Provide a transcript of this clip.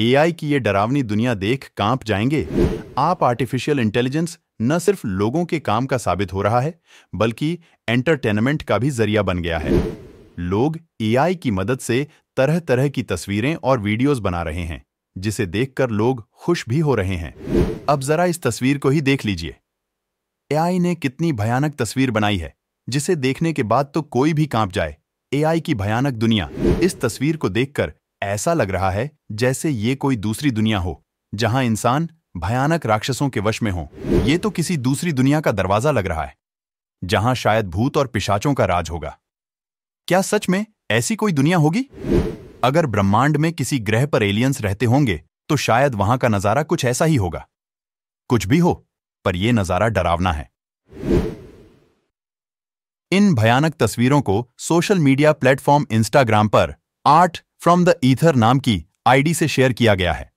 AI की ये डरावनी दुनिया देख कांप जाएंगे आप आर्टिफिशियल इंटेलिजेंस न सिर्फ लोगों के काम का साबित हो रहा है बल्कि एंटरटेनमेंट का भी जरिया बन गया है लोग एआई की मदद से तरह तरह की तस्वीरें और वीडियोस बना रहे हैं जिसे देखकर लोग खुश भी हो रहे हैं अब जरा इस तस्वीर को ही देख लीजिए एआई ने कितनी भयानक तस्वीर बनाई है जिसे देखने के बाद तो कोई भी कांप जाए एआई की भयानक दुनिया इस तस्वीर को देखकर ऐसा लग रहा है जैसे ये कोई दूसरी दुनिया हो जहां इंसान भयानक राक्षसों के वश में हो ये तो किसी दूसरी दुनिया का दरवाजा लग रहा है जहां शायद भूत और पिशाचों का राज होगा क्या सच में ऐसी कोई दुनिया होगी अगर ब्रह्मांड में किसी ग्रह पर एलियंस रहते होंगे तो शायद वहां का नजारा कुछ ऐसा ही होगा कुछ भी हो पर यह नजारा डरावना है इन भयानक तस्वीरों को सोशल मीडिया प्लेटफॉर्म इंस्टाग्राम पर आठ फ्रॉम द ईथर नाम की आईडी से शेयर किया गया है